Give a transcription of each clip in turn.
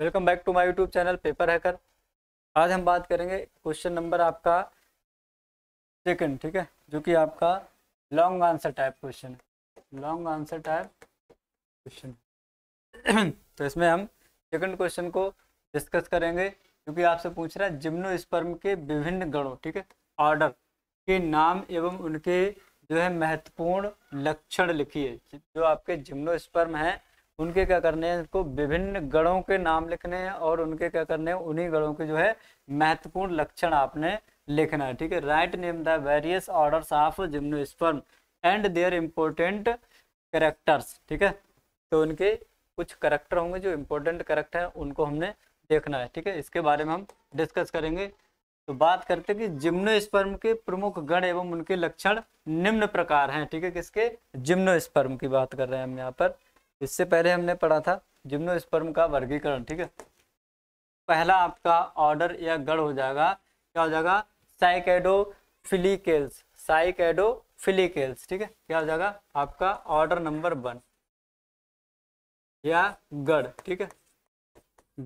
welcome back to my YouTube channel paper hacker आज हम बात करेंगे क्वेश्चन नंबर आपका सेकंड ठीक है जो कि आपका लॉन्ग आंसर टाइप क्वेश्चन है लॉन्ग आंसर टाइप क्वेश्चन तो इसमें हम सेकंड क्वेश्चन को डिस्कस करेंगे क्योंकि आपसे पूछ रहा है जिम्नोस्पर्म के विभिन्न गणों ठीक है ऑर्डर के नाम एवं उनके जो है महत्वपूर्ण लक्षण लिखिए जो आपके जिम्नोस्पर्म हैं उनके क्या करने हैं इनको विभिन्न गणों के नाम लिखने हैं और उनके क्या करने हैं उन्हीं गणों के जो है महत्वपूर्ण लक्षण आपने लिखना है ठीक है write name the various orders of gymnosperm and their important characters ठीक है तो उनके कुछ करेक्टर होंगे जो इम्पोर्टेंट करेक्टर हैं उनको हमने देखना है ठीक है इसके बारे में हम डिस्कस करेंगे तो बात करते हैं कि जिम्नोस्पर्म के प्रमुख गण एवं उनके लक्षण निम्न प्रकार हैं ठीक है किसके जिम्नोस्पर्म की बात कर रहे हैं हम यहाँ पर इससे पहले हमने पढ़ा था जिम्नोस्पर्म का वर्गीकरण ठीक है पहला आपका ऑर्डर या गढ़ हो जाएगा क्या हो जाएगा साइकेडो साइकेडोफिलिकेल्स ठीक है क्या हो जाएगा आपका ऑर्डर नंबर वन या गढ़ ठीक है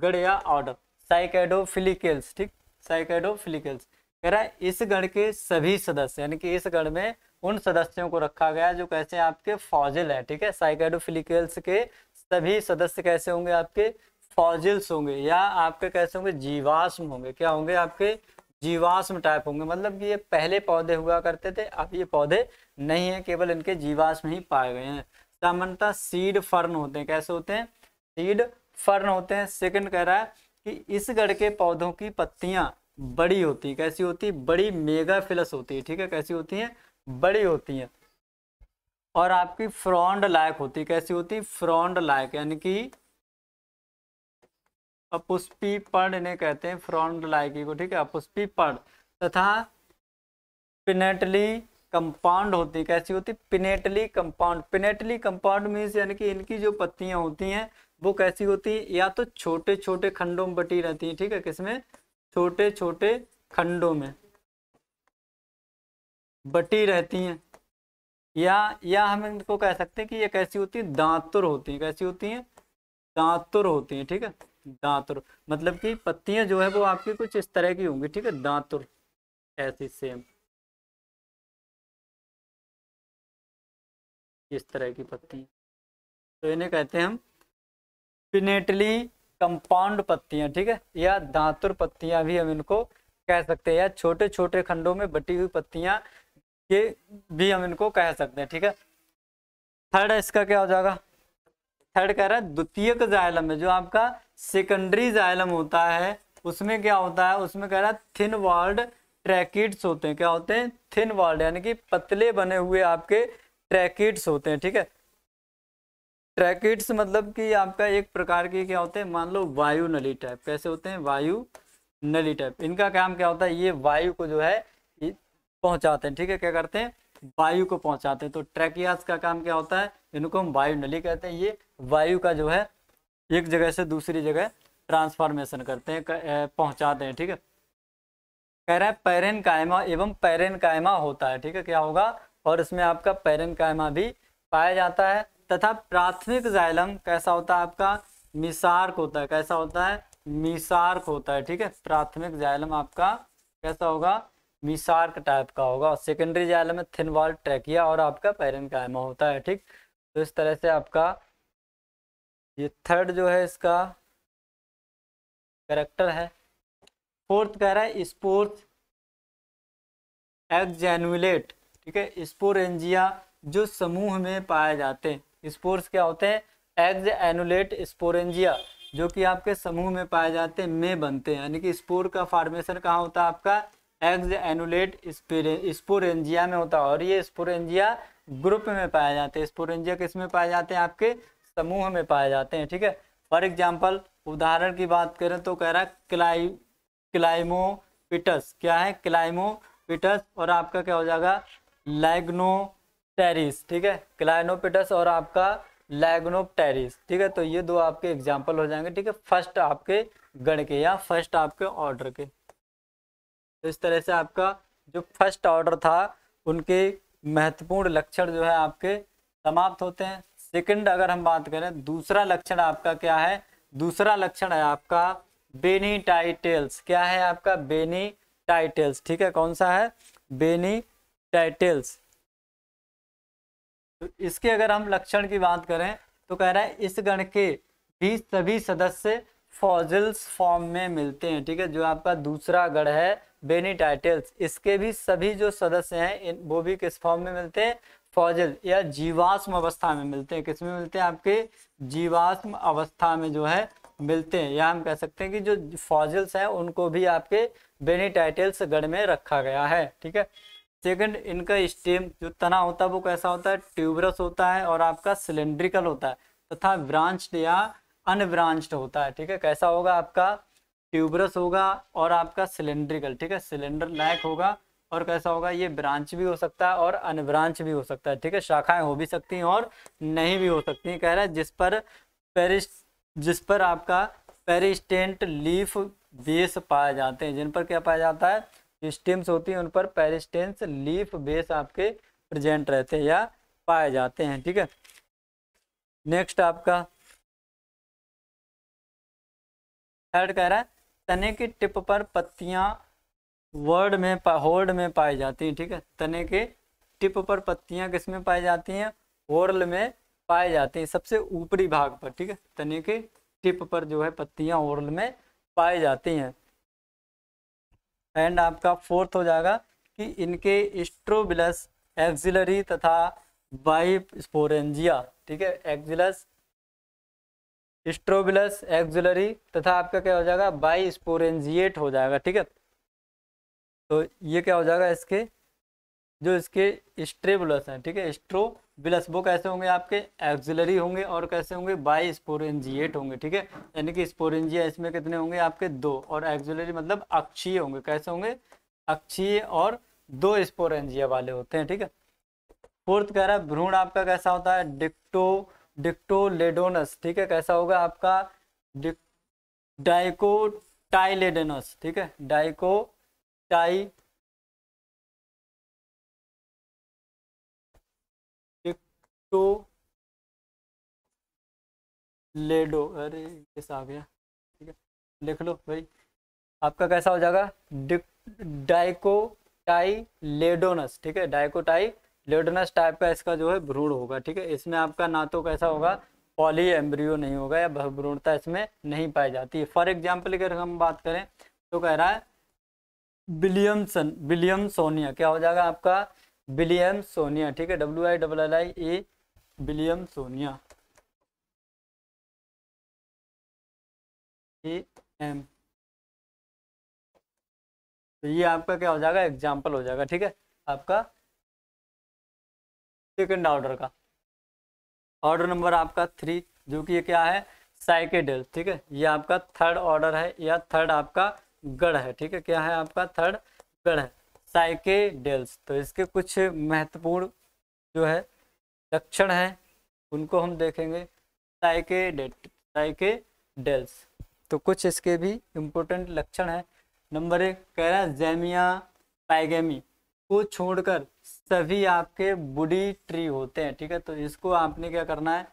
गढ़ या ऑर्डर साइकेडोफिलिकेल्स ठीक साइकेडो फिलीकेल्स कह रहा है इस गढ़ के सभी सदस्य यानी कि इस गढ़ में उन सदस्यों को रखा गया जो कैसे आपके फॉजिल है ठीक है साइकेडोफिलिकल्स के सभी सदस्य कैसे होंगे आपके फॉजिल्स होंगे या आपके कैसे होंगे जीवाश्म होंगे क्या होंगे आपके जीवाश्म टाइप होंगे मतलब कि ये पहले पौधे हुआ करते थे अब ये पौधे नहीं है केवल इनके जीवाश्म ही पाए गए हैं सामान्यतः सीड फर्न होते हैं कैसे होते हैं सीड फर्न होते हैं सेकंड कह रहा है कि इस गढ़ के पौधों की पत्तियां बड़ी होती कैसी होती बड़ी मेगा होती है ठीक है कैसी होती है बड़ी होती हैं और आपकी फ्रॉन्ड लायक होती कैसी होती फ्रॉन्ड लायक यानी कि अपुष्पी पर्ण इन्हें कहते हैं फ्रॉन्ड लायकी को ठीक है अपुष्पी पड़ तथा पिनेटली कंपाउंड होती कैसी होती pinnately compound pinnately compound means यानी कि इनकी जो पत्तियां होती हैं वो कैसी होती है या तो छोटे छोटे खंडों में बटी रहती हैं ठीक है किसमें छोटे छोटे खंडों में बटी रहती हैं या या हम इनको कह सकते हैं कि ये कैसी होती है दांतुर होती हैं कैसी होती हैं दांतुर होती हैं ठीक है दांतुर मतलब कि पत्तियां जो है वो आपकी कुछ इस तरह की होंगी ठीक है दांतुर ऐसी सेम इस तरह की पत्तियां तो इन्हें कहते हैं हम पिनेटली कंपाउंड पत्तियां ठीक है या दांतुर पत्तियां भी हम इनको कह सकते हैं या छोटे छोटे खंडों में बटी हुई पत्तियां ये भी हम इनको कह सकते हैं ठीक है थर्ड है इसका क्या हो जाएगा थर्ड कह रहा है द्वितीयक जायलम में जो आपका सेकेंडरी जायलम होता है उसमें क्या होता है उसमें कह रहा है थिन वॉल्ड ट्रैकिड्स होते हैं क्या होते हैं थिन वॉल्ड यानी कि पतले बने हुए आपके ट्रैकिड्स होते हैं ठीक है ट्रैकिड्स मतलब कि आपका एक प्रकार के क्या होते हैं मान लो वायु नली टाइप कैसे होते हैं वायु नली टाइप इनका काम क्या होता है ये वायु को जो है पहुंचाते हैं ठीक है क्या करते हैं वायु को पहुंचाते हैं तो ट्रैकियास का काम क्या होता है इनको हम वायु नली कहते हैं ये वायु का जो है एक जगह से दूसरी जगह ट्रांसफॉर्मेशन करते हैं पहुंचाते हैं ठीक है कह रहा है पैरन कायमा एवं पैरन कायमा होता है ठीक है क्या होगा और इसमें आपका पैरन कायमा भी पाया जाता है तथा प्राथमिक जाइलम कैसा होता है आपका मिसार्क होता है कैसा होता है मिसार्क होता है ठीक है प्राथमिक जाइलम आपका कैसा होगा मिसार्क टाइप का होगा सेकेंडरी जाइलम में थिन वॉल ट्रैकिया और आपका पैरन कायमा होता है ठीक तो इस तरह से आपका ये थर्ड जो है इसका करेक्टर है फोर्थ कह रहा है स्पोर्स एक्जेनुलेट ठीक है स्पोरेंजिया जो समूह में पाए जाते हैं स्पोर्स क्या होते हैं एग्ज एनुलेट स्पोरेंजिया जो कि आपके समूह में पाए जाते हैं में बनते हैं यानी कि स्पोर का फॉर्मेशन कहाँ होता है आपका एग्ज एनुलेट स्पोरेंजिया में होता है और ये स्पोरेंजिया ग्रुप में पाए जाते हैं स्पोरेंजिया किस में पाए जाते हैं आपके समूह में पाए जाते हैं ठीक है फॉर एग्जाम्पल उदाहरण की बात करें तो कह रहा है क्लाई क्लाइमोपिटस क्या है क्लाइमोपिटस और आपका क्या हो जाएगा लैग्नो टेरिस ठीक है क्लाइनोपिटस और आपका टेरिस ठीक है तो ये दो आपके एग्जाम्पल हो जाएंगे ठीक है फर्स्ट आपके गण के या फर्स्ट आपके ऑर्डर के तो इस तरह से आपका जो फर्स्ट ऑर्डर था उनके महत्वपूर्ण लक्षण जो है आपके समाप्त होते हैं सेकंड अगर हम बात करें दूसरा लक्षण आपका क्या है दूसरा लक्षण है आपका बेनी टाइटेल्स क्या है आपका बेनी टाइटेल्स ठीक है कौन सा है बेनी टाइटेल्स तो इसके अगर हम लक्षण की बात करें तो कह रहा है इस गण के भी सभी सदस्य फॉजिल्स फॉर्म में मिलते हैं ठीक है जो आपका दूसरा गढ़ है टाइटल्स इसके भी सभी जो सदस्य हैं इन वो भी किस फॉर्म में मिलते हैं फॉजल या जीवाश्म अवस्था में मिलते हैं किस में मिलते हैं आपके जीवाश्म अवस्था में जो है मिलते हैं या हम कह सकते हैं कि जो फॉजल्स हैं उनको भी आपके टाइटल्स गण में रखा गया है ठीक है सेकंड इनका स्टेम जो तना होता है वो कैसा होता है ट्यूबरस होता है और आपका सिलेंड्रिकल होता है तथा ब्रांच या अनब्रांच्ड होता है ठीक है कैसा होगा आपका ट्यूबरस होगा और आपका सिलेंड्रिकल ठीक है सिलेंडर लैक होगा और कैसा होगा ये ब्रांच भी हो सकता है और अनब्रांच भी हो सकता है ठीक है शाखाएं हो भी सकती हैं और नहीं भी हो सकती हैं कह रहा है जिस पर पेरिस्ट जिस पर आपका पेरिस्टेंट लीफ बेस पाए जाते हैं जिन पर क्या पाया जाता है स्टेम्स होती हैं उन पर पेरिस्टेंस लीफ बेस आपके प्रजेंट रहते हैं या पाए जाते हैं ठीक है नेक्स्ट आपका थर्ड कह रहा है तने के टिप पर पत्तियां वर्ड में होर्ड में पाई जाती हैं ठीक है तने के टिप पर पत्तियां किस में पाई जाती हैं होर्ल में पाई जाती हैं सबसे ऊपरी भाग पर ठीक है तने के टिप पर जो है पत्तियां होर्ल में पाई जाती हैं एंड आपका फोर्थ हो जाएगा कि इनके स्ट्रोबिलस एक्जिलरी तथा बाइप स्पोरेंजिया ठीक है एक्जिलस स्ट्रोबिलस एक्जुलरी तथा आपका क्या हो जाएगा बाई स्पोरेंजिएट हो जाएगा ठीक है तो ये क्या हो जाएगा इसके जो इसके स्ट्रेबुलस हैं ठीक है स्ट्रोबिलस वो कैसे होंगे आपके एक्जुलरी होंगे और कैसे होंगे बाई स्पोरेंजिएट होंगे ठीक है यानी कि स्पोरेंजिया इसमें कितने होंगे आपके दो और एक्जुलरी मतलब अक्षीय होंगे कैसे होंगे अक्षीय और दो स्पोरेंजिया वाले होते हैं ठीक है फोर्थ कह रहा है भ्रूण आपका कैसा होता है डिक्टो डिक्टोलेडोनस ठीक है कैसा होगा आपका डाइकोटाइलेडेनस ठीक है डाइकोटाई लेडो अरे ये आ गया ठीक है लिख लो भाई आपका कैसा हो जाएगा डाइकोटाइलेडोनस ठीक है डाइकोटाई लेडनस टाइप का इसका जो है भ्रूण होगा ठीक है इसमें आपका ना तो कैसा होगा पॉली एम्ब्रियो नहीं होगा या भ्रूणता इसमें नहीं पाई जाती है फॉर एग्जाम्पल अगर हम बात करें तो कह रहा है विलियमसन विलियम सोनिया क्या हो जाएगा आपका विलियम सोनिया ठीक है W I double L I A Williamsonia M तो ये आपका क्या हो जाएगा एग्जाम्पल हो जाएगा ठीक है आपका सेकेंड ऑर्डर का ऑर्डर नंबर आपका थ्री जो कि ये क्या है साइकेडल ठीक है ये आपका थर्ड ऑर्डर है या थर्ड आपका गढ़ है ठीक है क्या है आपका थर्ड गढ़ है साइकेडल्स तो इसके कुछ महत्वपूर्ण जो है लक्षण हैं उनको हम देखेंगे साइकेडेट साइकेडेल्स तो कुछ इसके भी इम्पोर्टेंट लक्षण हैं नंबर एक कह रहा है जैमिया पैगेमी को छोड़कर सभी आपके बुडी ट्री होते हैं ठीक है तो इसको आपने क्या करना है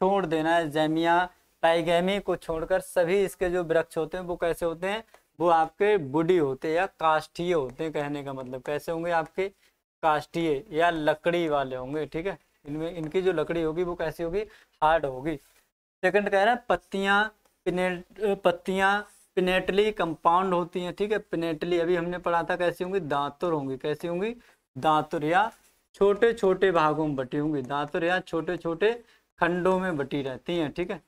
छोड़ देना है जैमिया पाइगेमी को छोड़कर सभी इसके जो वृक्ष होते हैं वो कैसे होते हैं वो आपके बुडी होते हैं या काष्ठीय होते हैं कहने का मतलब कैसे होंगे आपके काष्ठीय या लकड़ी वाले होंगे ठीक है इनमें इनकी जो लकड़ी होगी वो कैसी होगी हार्ड होगी सेकंड कह रहा है पत्तियां पत्तियां पिनेटली कंपाउंड होती हैं ठीक है पिनेटली अभी हमने पढ़ा था कैसी होंगी दांतुर होंगी कैसी होंगी दांतुर या छोटे छोटे भागों में बटी होंगी दांतुर या छोटे छोटे खंडों में बटी रहती हैं ठीक है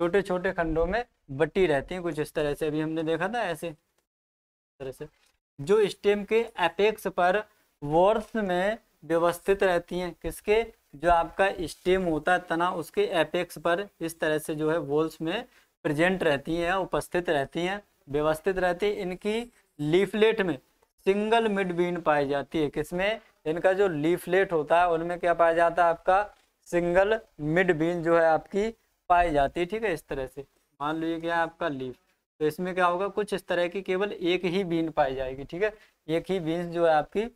छोटे छोटे खंडों में बटी रहती हैं कुछ इस तरह से अभी हमने देखा था ऐसे तरह से जो स्टेम के एपेक्स पर वॉर्स में व्यवस्थित रहती हैं किसके जो आपका स्टेम होता है तना उसके एपेक्स पर इस तरह से जो है वोल्स में प्रेजेंट रहती हैं उपस्थित रहती हैं व्यवस्थित रहती है इनकी लीफलेट में सिंगल मिड बीन पाई जाती है किसमें इनका जो लीफलेट होता है उनमें क्या पाया जाता है आपका सिंगल मिड बीन जो है आपकी पाई जाती है ठीक है इस तरह से मान लीजिए क्या है आपका लीफ तो इसमें क्या होगा कुछ इस तरह की केवल एक ही बीन पाई जाएगी ठीक है एक ही बीन जो है आपकी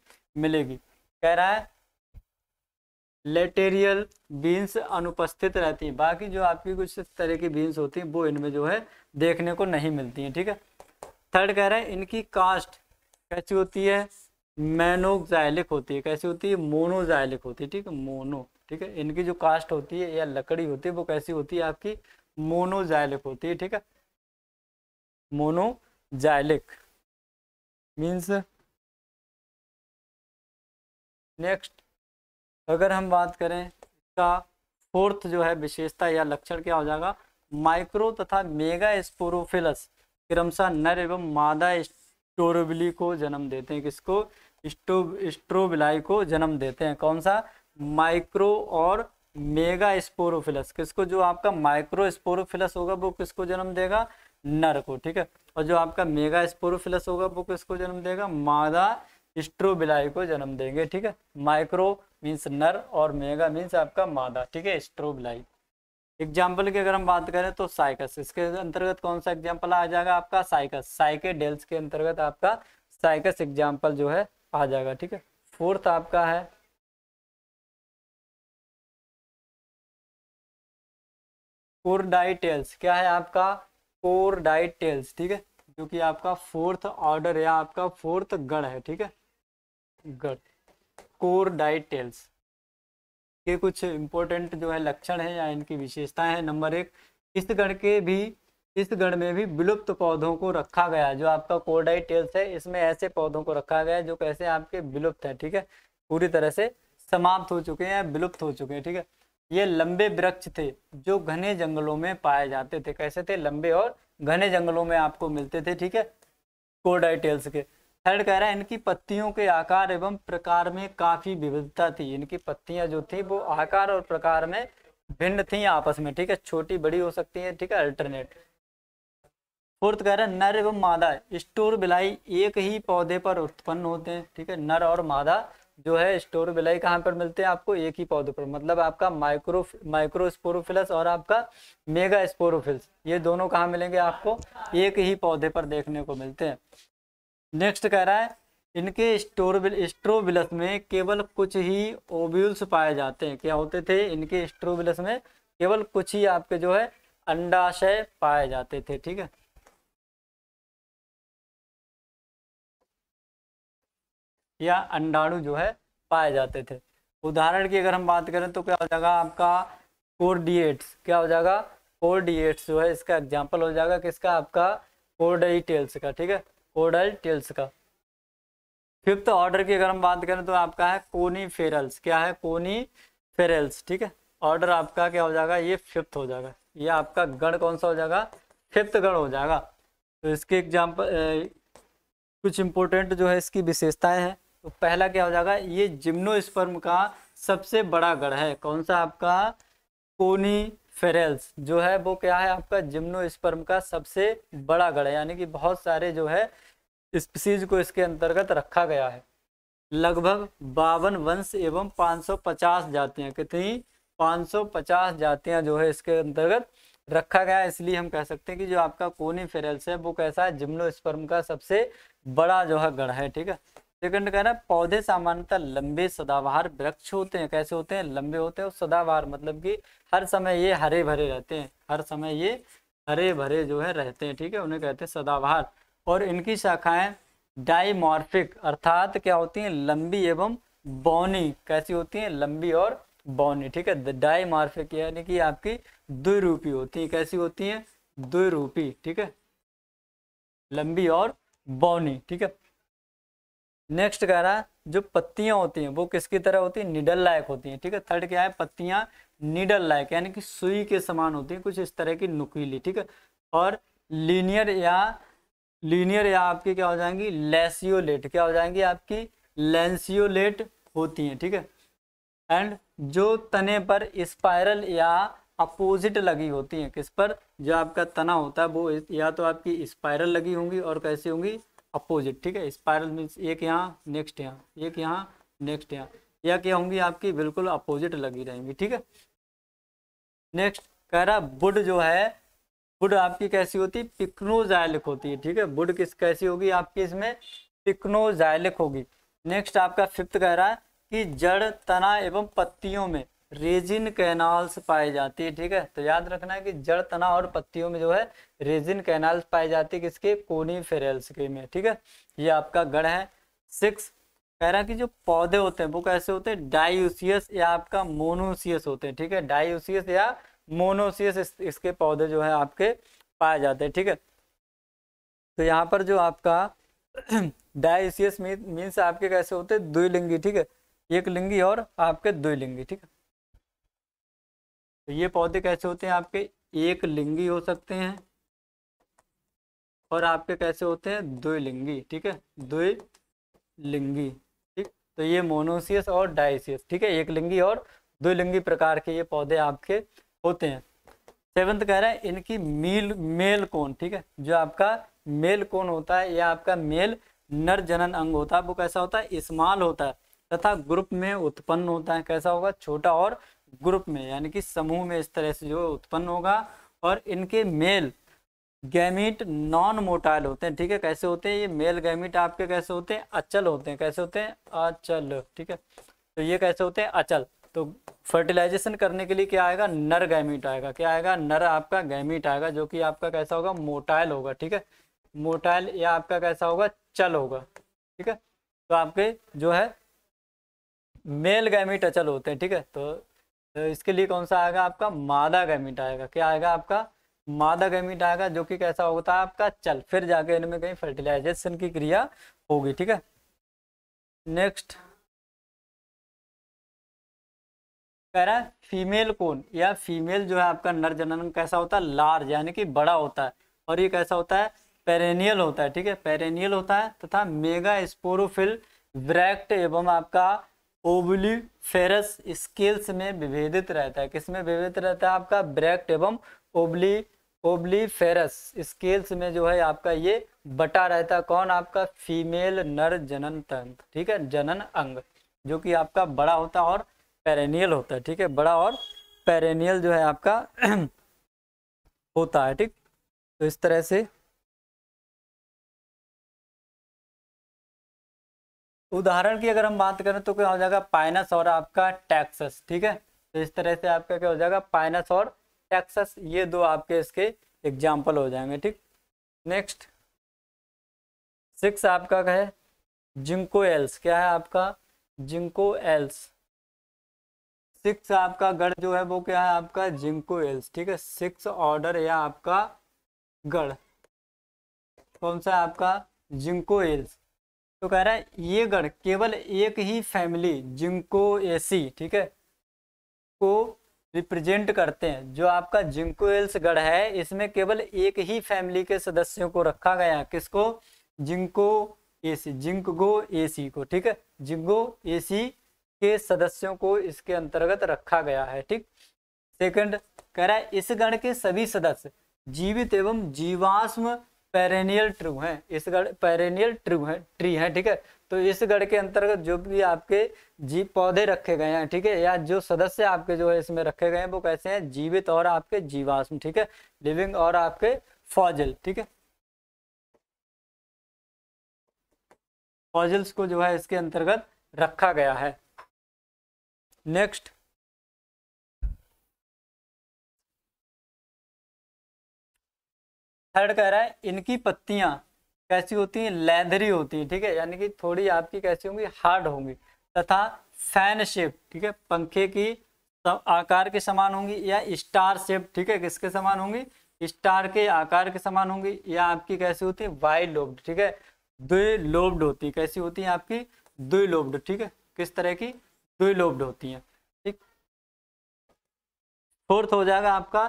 मिलेगी कह रहा है लेटेरियल बीन्स अनुपस्थित रहती हैं बाकी जो आपकी कुछ तरह की बीन्स होती हैं वो इनमें जो है देखने को नहीं मिलती हैं ठीक है थर्ड कह रहे हैं इनकी कास्ट कैसी होती है मैनोजाइलिक होती है कैसी होती है मोनोजाइलिक होती है ठीक है मोनो ठीक है इनकी जो कास्ट होती है या लकड़ी होती है वो कैसी होती है आपकी मोनोजाइलिक होती है ठीक है मोनोजाइलिक मीन्स नेक्स्ट तो अगर हम बात करें इसका फोर्थ जो है विशेषता या लक्षण क्या हो जाएगा माइक्रो तथा मेगा स्पोरोफिलस क्रमशः नर एवं मादा स्टोरबिली को जन्म देते हैं किसको स्ट्रोबिलाई को जन्म देते हैं कौन सा माइक्रो और मेगा स्पोरोफिलस किसको जो आपका माइक्रो स्पोरोफिलस होगा वो किसको जन्म देगा नर को ठीक है और जो आपका मेगा स्पोरोफिलस होगा वो किसको जन्म देगा मादा स्ट्रोबिलाई को जन्म देंगे ठीक है माइक्रो मीन्स नर और मेगा मीन्स आपका मादा ठीक है स्ट्रोबलाइट एग्जाम्पल की अगर हम बात करें तो साइकस इसके अंतर्गत कौन सा एग्जाम्पल आ जाएगा आपका साइकस साइके डेल्स के अंतर्गत आपका साइकस एग्जाम्पल जो है आ जाएगा ठीक है फोर्थ आपका है कोरडाइटेल्स क्या है आपका कोरडाइटेल्स ठीक है जो कि आपका फोर्थ ऑर्डर या आपका फोर्थ गण है ठीक है गढ़ कोर डाइट टेल्स के कुछ इंपॉर्टेंट जो है लक्षण है या इनकी विशेषताएं हैं नंबर एक इस गण के भी इस गण में भी विलुप्त पौधों को रखा गया जो आपका कोडाइट टेल्स है इसमें ऐसे पौधों को रखा गया जो कैसे आपके विलुप्त है ठीक है पूरी तरह से समाप्त हो चुके हैं विलुप्त हो चुके हैं ठीक है ये लंबे वृक्ष थे जो घने जंगलों में पाए जाते थे कैसे थे लंबे और घने जंगलों में आपको मिलते थे ठीक है कोडाइटेल्स के थर्ड कह रहा है इनकी पत्तियों के आकार एवं प्रकार में काफी विविधता थी इनकी पत्तियां जो थी वो आकार और प्रकार में भिन्न थी आपस में ठीक है छोटी बड़ी हो सकती है ठीक है अल्टरनेट फोर्थ कह रहा है नर एवं मादा स्टोर बिलाई एक ही पौधे पर उत्पन्न होते हैं ठीक है नर और मादा जो है स्टोर बिलाई कहाँ पर मिलते हैं आपको एक ही पौधे पर मतलब आपका माइक्रो माइक्रोस्पोरोफिलस और आपका मेगा स्पोरोफिल्स ये दोनों कहाँ मिलेंगे आपको एक ही पौधे पर देखने को मिलते हैं नेक्स्ट कह रहा है इनके स्टोरबिल स्ट्रोबिलस में केवल कुछ ही ओब्यूल्स पाए जाते हैं क्या होते थे इनके स्ट्रोबिलस में केवल कुछ ही आपके जो है अंडाशय पाए जाते थे ठीक है या अंडाणु जो है पाए जाते थे उदाहरण की अगर हम बात करें तो क्या हो जाएगा आपका कोर्डिएट्स क्या हो जाएगा कोर्डिएट्स जो है इसका एग्जाम्पल हो जाएगा किसका आपका कोर्डाइटेल्स का ठीक है कोडल टेल्स का फिफ्थ ऑर्डर की अगर हम बात करें तो आपका है कोनी फेरल्स क्या है कोनी फेरल्स ठीक है ऑर्डर आपका क्या हो जाएगा ये फिफ्थ हो जाएगा ये आपका गण कौन सा हो जाएगा फिफ्थ गण हो जाएगा तो इसके एग्जाम्पल कुछ इंपॉर्टेंट जो है इसकी विशेषताएं हैं तो पहला क्या हो जाएगा ये जिम्नोस्पर्म का सबसे बड़ा गढ़ है कौन सा आपका कोनी फेरेल्स जो है वो क्या है आपका जिम्नोस्पर्म का सबसे बड़ा गढ़ है यानी कि बहुत सारे जो है स्पीसीज को इसके अंतर्गत रखा गया है लगभग बावन वंश एवं 550 जातियां कितनी 550 जातियां जो है इसके अंतर्गत रखा गया इसलिए हम कह सकते हैं कि जो आपका कोनी फेरेल्स है वो कैसा है जिम्नोस्पर्म का सबसे बड़ा जो है गढ़ है ठीक है सेकंड कह रहा है पौधे सामान्यतः लंबे सदाबहार वृक्ष होते हैं कैसे होते हैं लंबे होते हैं और सदाबहार मतलब कि हर समय ये हरे भरे रहते हैं हर समय ये हरे भरे जो है रहते हैं ठीक है उन्हें कहते हैं सदाबहार और इनकी शाखाएं डाइमॉर्फिक अर्थात क्या होती हैं लंबी एवं बौनी कैसी होती हैं लंबी और बौनी ठीक है डाइमॉर्फिक यानी कि आपकी द्विरूपी होती है कैसी होती हैं द्विरूपी ठीक है लंबी और बौनी ठीक है नेक्स्ट कह रहा है जो पत्तियां होती हैं वो किसकी तरह होती है निडल लायक होती हैं ठीक है थर्ड क्या है पत्तियां निडल लायक यानी कि सुई के समान होती हैं कुछ इस तरह की नुकीली ठीक है और लीनियर या लीनियर या आपकी क्या हो जाएंगी लेसियोलेट क्या हो जाएंगी आपकी लेंसियोलेट होती हैं ठीक है एंड जो तने पर स्पायरल या अपोजिट लगी होती हैं किस पर जो आपका तना होता है वो या तो आपकी स्पायरल लगी होंगी और कैसी होंगी अपोजिट ठीक है स्पायरल मीन्स एक यहाँ नेक्स्ट यहाँ एक यहाँ नेक्स्ट यहाँ या क्या होंगी आपकी बिल्कुल अपोजिट लगी रहेंगी ठीक है नेक्स्ट कह रहा बुड जो है बुड आपकी कैसी होती है पिक्नोजाइलिक होती है ठीक है बुड किस कैसी होगी आपकी इसमें पिक्नोजाइलिक होगी नेक्स्ट आपका फिफ्थ कह रहा है कि जड़ तना एवं पत्तियों में रेजिन कैनाल्स पाए जाती है ठीक है तो याद रखना है कि जड़ तना और पत्तियों में जो है रेजिन कैनाल्स पाए जाती है किसके कोनी फेरेल्स के में ठीक है ये आपका गढ़ है सिक्स कह रहा कि जो पौधे होते हैं वो कैसे होते हैं डायूसियस या आपका मोनोसियस होते हैं ठीक है डायूसियस या मोनोसियस इसके पौधे जो है आपके पाए जाते हैं ठीक है तो यहाँ पर जो आपका डायूसियस मीन्स आपके कैसे होते हैं द्विलिंगी ठीक है एक लिंगी और आपके द्विलिंगी ठीक है तो ये पौधे कैसे होते हैं आपके एक लिंगी हो सकते हैं और आपके कैसे होते हैं द्विलिंगी ठीक है द्विलिंगी ठीक तो ये मोनोसियस और डाइसियस ठीक है एक लिंगी और द्विलिंगी प्रकार के ये पौधे आपके होते हैं सेवंथ कह रहे हैं इनकी मील मेल कोन ठीक है जो आपका मेल कोन होता है या आपका मेल नर जनन अंग होता है वो कैसा होता है स्मॉल होता है तथा ग्रुप में उत्पन्न होता है कैसा होगा छोटा और ग्रुप में यानी कि समूह में इस तरह से जो उत्पन्न होगा और इनके मेल गैमिट नॉन मोटाइल होते हैं ठीक है कैसे होते हैं ये मेल गैमिट आपके कैसे होते हैं अचल होते हैं कैसे होते हैं अचल ठीक है तो ये कैसे होते हैं अचल तो फर्टिलाइजेशन करने के लिए क्या आएगा नर गैमिट आएगा क्या आएगा नर आपका गैमिट आएगा जो कि आपका कैसा होगा मोटाइल होगा ठीक है मोटाइल या आपका कैसा होगा चल होगा ठीक है तो आपके जो है मेल गैमिट अचल होते हैं ठीक है तो तो इसके लिए कौन सा आएगा आपका मादा गैमिट आएगा क्या आएगा आपका मादा गैमिट आएगा जो कि कैसा होता है आपका चल फिर जाके इनमें कहीं फर्टिलाइजेशन की क्रिया होगी ठीक है नेक्स्ट कह रहा है फीमेल कौन या फीमेल जो है आपका नर जनन कैसा होता है लार्ज यानी कि बड़ा होता है और ये कैसा होता है पेरेनियल होता है ठीक है पेरेनियल होता है तथा मेगा स्पोरोफिल ब्रैक्ट एवं आपका ओबली फेरस स्केल्स में विभेदित रहता है किसमें विभेदित रहता है आपका ब्रैक्ट एवं ओबली ओबली फेरस स्केल्स में जो है आपका ये बटा रहता है कौन आपका फीमेल नर जनन तंत्र ठीक है जनन अंग जो कि आपका बड़ा होता और पेरेनियल होता है ठीक है बड़ा और पेरेनियल जो है आपका होता है ठीक तो इस तरह से उदाहरण की अगर हम बात करें तो क्या हो जाएगा पाइनस और आपका टैक्सस ठीक है तो इस तरह से आपका क्या हो जाएगा पाइनस और टैक्सस ये दो आपके इसके एग्जाम्पल हो जाएंगे ठीक नेक्स्ट सिक्स आपका है जिंको एल्स क्या है आपका जिंको एल्स सिक्स आपका गढ़ जो है वो क्या है आपका जिंको एल्स ठीक है सिक्स ऑर्डर या आपका गढ़ कौन सा आपका जिंको एल्स तो कह रहा है ये गण केवल एक ही फैमिली जिंको एसी ठीक है को रिप्रेजेंट करते हैं जो आपका जिंको एल्स गढ़ है इसमें केवल एक ही फैमिली के सदस्यों को रखा गया किसको जिंको एसी जिंकगो एसी को ठीक है जिंगो एसी के सदस्यों को इसके अंतर्गत रखा गया है ठीक सेकंड कह रहा है इस गण के सभी सदस्य जीवित एवं जीवाश्म पेरेनियल ट्रू हैं इस गढ़ पेरेनियल ट्रू हैं ट्री हैं ठीक है तो इस गढ़ के अंतर्गत जो भी आपके जीव पौधे रखे गए हैं ठीक है या जो सदस्य आपके जो है इसमें रखे गए हैं वो कैसे हैं जीवित और आपके जीवाश्म ठीक है लिविंग और आपके फॉजल ठीक है फॉजल्स को जो है इसके अंतर्गत रखा गया है नेक्स्ट थर्ड कह रहा है इनकी पत्तियां कैसी होती हैं लेंधरी होती हैं ठीक है यानी कि थोड़ी आपकी कैसी होंगी हार्ड होंगी तथा फैन शेप ठीक है पंखे की सब आकार के समान होंगी या स्टार शेप ठीक है किसके समान होंगी स्टार के आकार के समान होंगी या आपकी कैसी होती है वाई लोब्ड ठीक है लोब्ड होती है कैसी होती है आपकी दुई लोब्ड ठीक है किस तरह की दुई लोब्ड होती है ठीक फोर्थ हो जाएगा आपका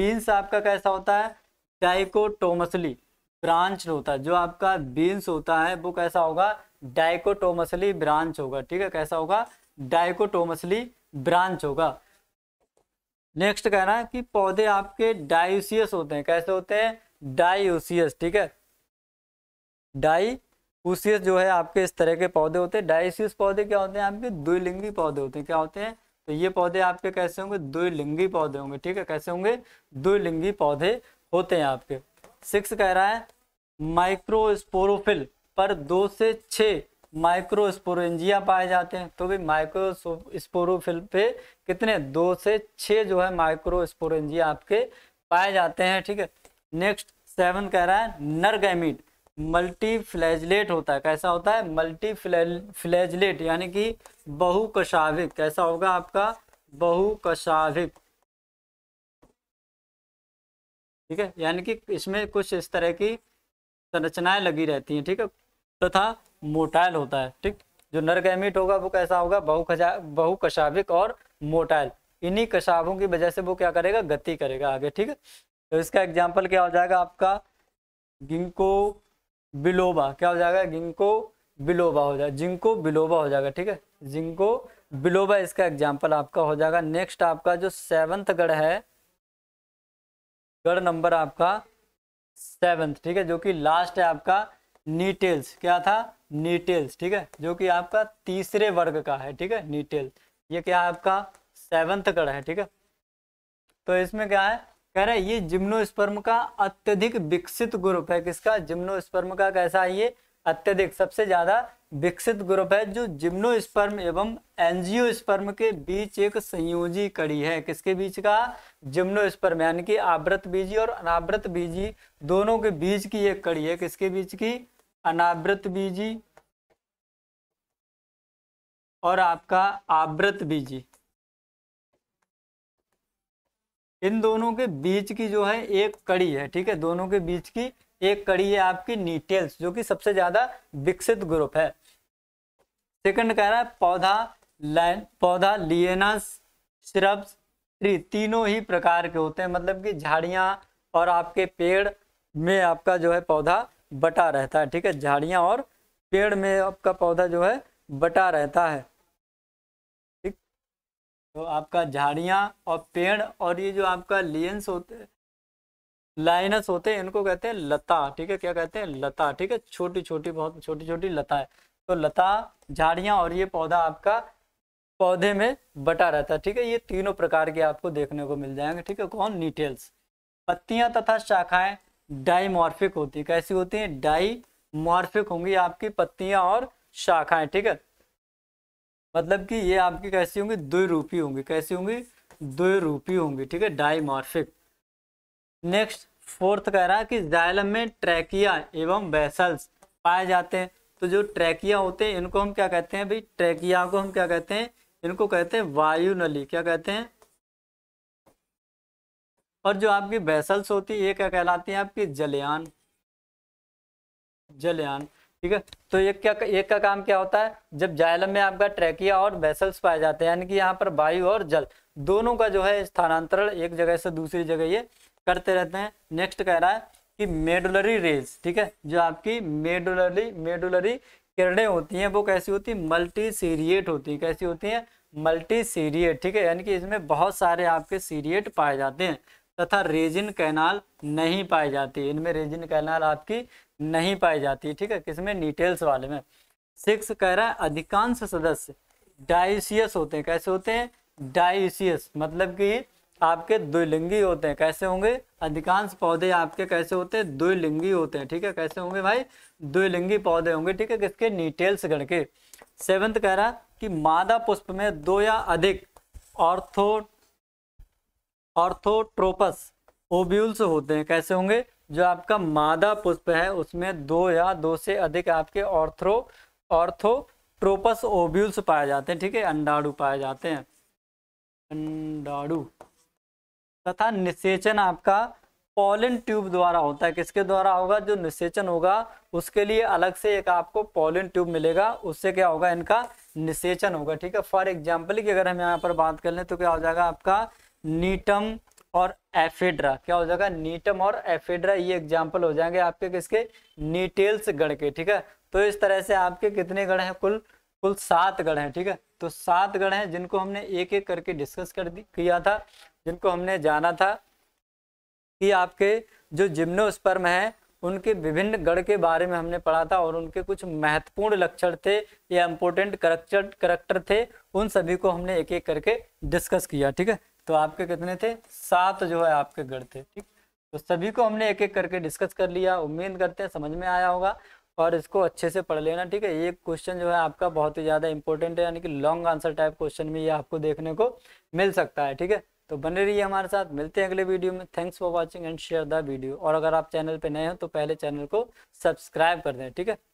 बीन्स आपका कैसा होता है डाइकोटोमसली ब्रांच होता है जो आपका बीन्स होता है वो कैसा होगा डाइकोटोमसली ब्रांच होगा ठीक है कैसा होगा डाइकोटोमसली ब्रांच होगा नेक्स्ट कह रहा है कि पौधे आपके डायूसियस होते हैं कैसे होते हैं डायूसियस ठीक है डाइसियस जो है आपके इस तरह के पौधे होते हैं डायूसियस पौधे क्या होते हैं आपके द्विलिंगी पौधे होते हैं क्या होते हैं तो ये पौधे आपके कैसे होंगे द्विलिंगी पौधे होंगे ठीक है कैसे होंगे द्विलिंगी पौधे होते हैं आपके सिक्स कह रहा है माइक्रोस्पोरोफिल पर दो से छः माइक्रोस्पोरेंजिया पाए जाते हैं तो भी माइक्रोस्पोरोफिल पे कितने दो से छः जो है माइक्रोस्पोरेंजिया आपके पाए जाते हैं ठीक है नेक्स्ट सेवन कह रहा है मल्टी मल्टीफ्लैजलेट होता है कैसा होता है मल्टीफ्लैजलेट यानी कि बहुकशाविक कैसा होगा आपका बहुकशाविक ठीक है यानी कि इसमें कुछ इस तरह की संरचनाएं लगी रहती हैं ठीक है तथा मोटाइल होता है ठीक जो नरगैमिट होगा वो कैसा होगा बहु बहुकशाविक और मोटाइल इन्हीं कशाबों की वजह से वो क्या करेगा गति करेगा आगे ठीक है तो इसका एग्जाम्पल क्या हो जाएगा आपका गिंको बिलोबा क्या हो जाएगा गिंको बिलोबा हो जाएगा जिंको बिलोबा हो जाएगा ठीक है जिंको बिलोबा इसका एग्जाम्पल आपका हो जाएगा नेक्स्ट आपका जो सेवंथ गढ़ है गढ़ नंबर आपका सेवेंथ ठीक है जो कि लास्ट है आपका नीटेल्स क्या था नीटेल्स ठीक है जो कि आपका तीसरे वर्ग का है ठीक है नीटेल्स ये क्या है आपका सेवंथ गढ़ है ठीक है तो इसमें क्या है कह रहे ये जिम्नोस्पर्म का अत्यधिक विकसित ग्रुप है किसका जिम्नोस्पर्म का कैसा है ये अत्यधिक सबसे ज़्यादा विकसित ग्रुप है जो जिम्नोस्पर्म एवं एंजियोस्पर्म के बीच एक संयोजी कड़ी है किसके बीच का जिम्नोस्पर्म यानी कि आवृत बीजी और अनावृत बीजी दोनों के बीच की एक कड़ी है किसके बीच की अनावृत बीजी और आपका आवृत बीजी इन दोनों के बीच की जो है एक कड़ी है ठीक है दोनों के बीच की एक कड़ी है आपकी नीटेल्स जो कि सबसे ज्यादा विकसित ग्रुप है सेकंड कह रहा है पौधा लाइन पौधा लिएनस श्रब्स ट्री तीनों ही प्रकार के होते हैं मतलब कि झाड़ियाँ और आपके पेड़ में आपका जो है पौधा बटा रहता है ठीक है झाड़ियाँ और पेड़ में आपका पौधा जो है बटा रहता है ठीक तो आपका झाड़ियाँ और पेड़ और ये जो आपका लियंस होते लाइनस होते हैं इनको कहते हैं लता ठीक है क्या कहते हैं लता ठीक है छोटी छोटी बहुत छोटी छोटी लता है तो लता झाड़ियां और ये पौधा आपका पौधे में बटा रहता है ठीक है ये तीनों प्रकार के आपको देखने को मिल जाएंगे ठीक है कौन नीटेल्स पत्तियां तथा शाखाएं डाइमॉर्फिक होती है कैसी होती है डाइमॉर्फिक होंगी आपकी पत्तियां और शाखाएं ठीक है मतलब कि ये आपकी कैसी होंगी द्विरूपी होंगी कैसी होंगी द्विरूपी होंगी ठीक है डाइमॉर्फिक नेक्स्ट फोर्थ कह रहा है कि जायलम में ट्रैकिया एवं बैसल्स पाए जाते हैं तो जो ट्रैकिया होते हैं इनको हम क्या कहते हैं भाई ट्रैकिया को हम क्या कहते हैं इनको कहते हैं वायु नली क्या कहते हैं और जो आपकी बैसल्स होती है ये क्या कहलाती है आपकी जलयान जलयान ठीक है तो एक क्या एक का काम क्या होता है जब जायलम में आपका ट्रैकिया और बैसल्स पाए जाते हैं यानी कि यहाँ पर वायु और जल दोनों का जो है स्थानांतरण एक जगह से दूसरी जगह ये करते रहते हैं नेक्स्ट कह रहा है कि मेडुलरी रेज ठीक है जो आपकी मेडुलरी मेडुलरी किरणें होती हैं वो कैसी होती है मल्टी सीरिएट होती है कैसी होती हैं मल्टी सीरिएट ठीक है यानी कि इसमें बहुत सारे आपके सीरिएट पाए जाते हैं तथा रेजिन कैनाल नहीं पाई जाती इनमें रेजिन कैनाल आपकी नहीं पाई जाती ठीक है किसमें डिटेल्स वाले में सिक्स कह रहा है अधिकांश सदस्य डाइसियस होते हैं कैसे होते हैं डाइसियस मतलब कि आपके द्विलिंगी होते हैं कैसे होंगे अधिकांश पौधे आपके कैसे होते हैं द्विलिंगी होते हैं ठीक है कैसे होंगे भाई द्विलिंगी पौधे होंगे ठीक है किसके नीटेल्स गण के सेवंथ कह रहा कि मादा पुष्प में दो या अधिक ऑर्थो ऑर्थोट्रोपस ओब्यूल्स होते हैं कैसे होंगे जो आपका मादा पुष्प है उसमें दो या दो से अधिक आपके ऑर्थ्रो ऑर्थोट्रोपस ओब्यूल्स पाए जाते हैं ठीक है अंडाड़ू पाए जाते हैं अंडाड़ू तथा निषेचन आपका पॉलन ट्यूब द्वारा होता है किसके द्वारा होगा जो निषेचन होगा उसके लिए अलग से एक आपको पॉलन ट्यूब मिलेगा उससे क्या होगा इनका निषेचन होगा ठीक है फॉर एग्जाम्पल की अगर हम यहाँ पर बात कर लें तो क्या हो जाएगा आपका नीटम और एफेड्रा क्या हो जाएगा नीटम और एफेड्रा ये एग्जाम्पल हो जाएंगे आपके किसके नीटेल्स गढ़ के ठीक है तो इस तरह से आपके कितने गढ़ हैं कुल कुल सात गढ़ हैं ठीक है तो सात गढ़ हैं जिनको हमने एक एक करके डिस्कस कर दी किया था जिनको हमने जाना था कि आपके जो जिम्नोस्पर्म हैं उनके विभिन्न गढ़ के बारे में हमने पढ़ा था और उनके कुछ महत्वपूर्ण लक्षण थे या इम्पोर्टेंट करेक्टर करेक्टर थे उन सभी को हमने एक एक करके डिस्कस किया ठीक है तो आपके कितने थे सात जो है आपके गढ़ थे ठीक तो सभी को हमने एक एक करके डिस्कस कर लिया उम्मीद करते हैं समझ में आया होगा और इसको अच्छे से पढ़ लेना ठीक है ये क्वेश्चन जो है आपका बहुत ही ज़्यादा इंपॉर्टेंट है यानी कि लॉन्ग आंसर टाइप क्वेश्चन में ये आपको देखने को मिल सकता है ठीक है तो बने रहिए हमारे साथ मिलते हैं अगले वीडियो में thanks for watching and share the video और अगर आप चैनल पर नए हो तो पहले चैनल को सब्सक्राइब कर दें ठीक है